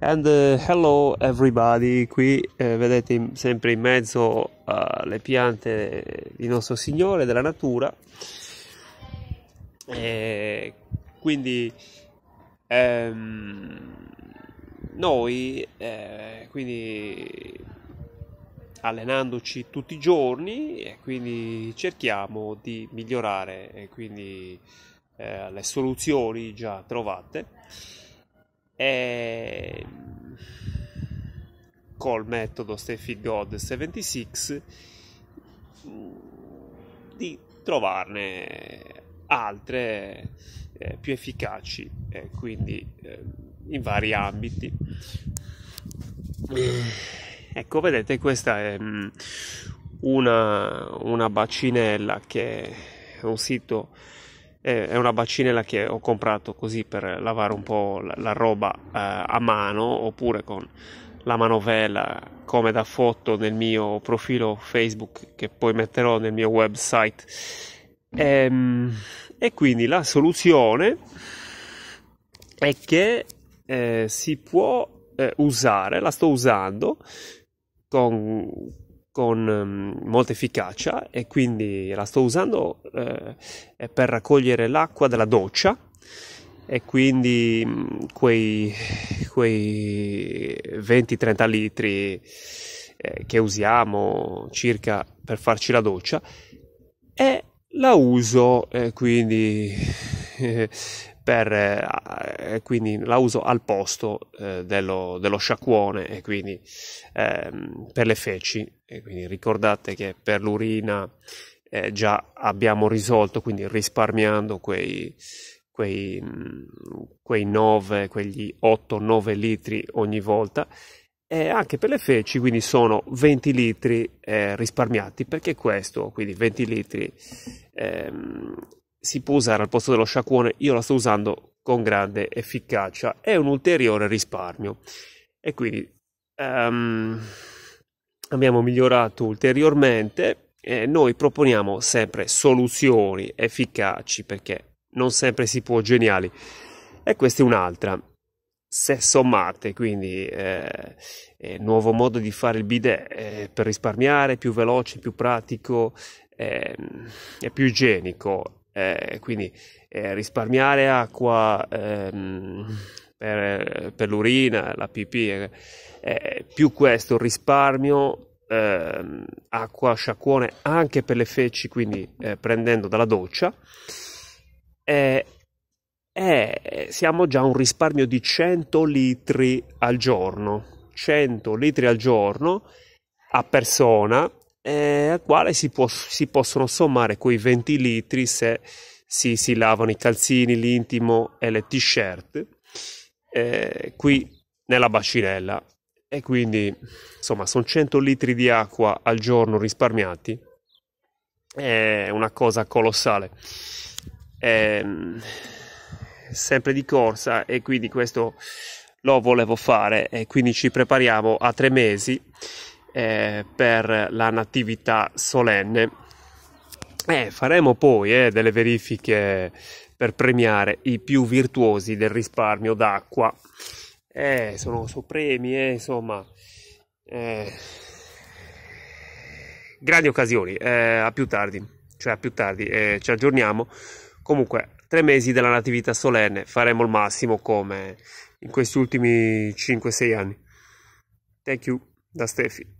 And uh, hello everybody, qui eh, vedete sempre in mezzo alle eh, piante di Nostro Signore, della natura. E eh, quindi ehm, noi, eh, quindi allenandoci tutti i giorni, e quindi cerchiamo di migliorare quindi, eh, le soluzioni già trovate e ehm, col metodo Steffi God 76 mm, di trovarne altre eh, più efficaci eh, quindi eh, in vari ambiti eh, ecco vedete questa è mm, una, una bacinella che è un sito è una bacinella che ho comprato così per lavare un po' la, la roba eh, a mano oppure con la manovella come da foto nel mio profilo Facebook che poi metterò nel mio website. E, ehm, e quindi la soluzione è che eh, si può eh, usare, la sto usando con con um, molta efficacia e quindi la sto usando eh, per raccogliere l'acqua della doccia e quindi mh, mm, quei, quei 20-30 litri eh, che usiamo circa per farci la doccia e la uso eh, quindi per, eh, quindi la uso al posto eh, dello, dello, sciacquone e quindi ehm, per le feci. E quindi ricordate che per l'urina eh, già abbiamo risolto, quindi risparmiando quei, quei, mm, quei 9, quegli 8-9 litri ogni volta. E anche per le feci, quindi sono 20 litri eh, risparmiati, perché questo, quindi 20 litri ehm, si può usare al posto dello sciacquone, io la sto usando con grande efficacia, è un ulteriore risparmio. E quindi um, abbiamo migliorato ulteriormente e noi proponiamo sempre soluzioni efficaci perché non sempre si può geniali. E questa è un'altra. Se sommate, quindi eh, nuovo modo di fare il bidet eh, per risparmiare, più veloce, più pratico, eh, più igienico, eh, quindi eh, risparmiare acqua ehm, per, per, l'urina, la pipì, eh, eh più questo risparmio ehm, acqua, sciacquone anche per le feci, quindi eh, prendendo dalla doccia. Eh, siamo già a un risparmio di 100 litri al giorno, 100 litri al giorno a persona eh, al quale si, può, si, possono sommare quei 20 litri se si, si lavano i calzini, l'intimo e le t-shirt eh, qui nella bacinella e quindi insomma sono 100 litri di acqua al giorno risparmiati è una cosa colossale è ehm, sempre di corsa e quindi questo lo volevo fare e quindi ci prepariamo a tre mesi eh, per la Natività solenne. Eh, faremo poi eh, delle verifiche per premiare i più virtuosi del risparmio d'acqua. Eh, sono, sono premi, eh, insomma eh, grandi occasioni. Eh, a più tardi, cioè a più tardi, eh, ci aggiorniamo. Comunque, tre mesi della natività solenne, faremo il massimo come in questi ultimi 5-6 anni. Thank you da Steffi.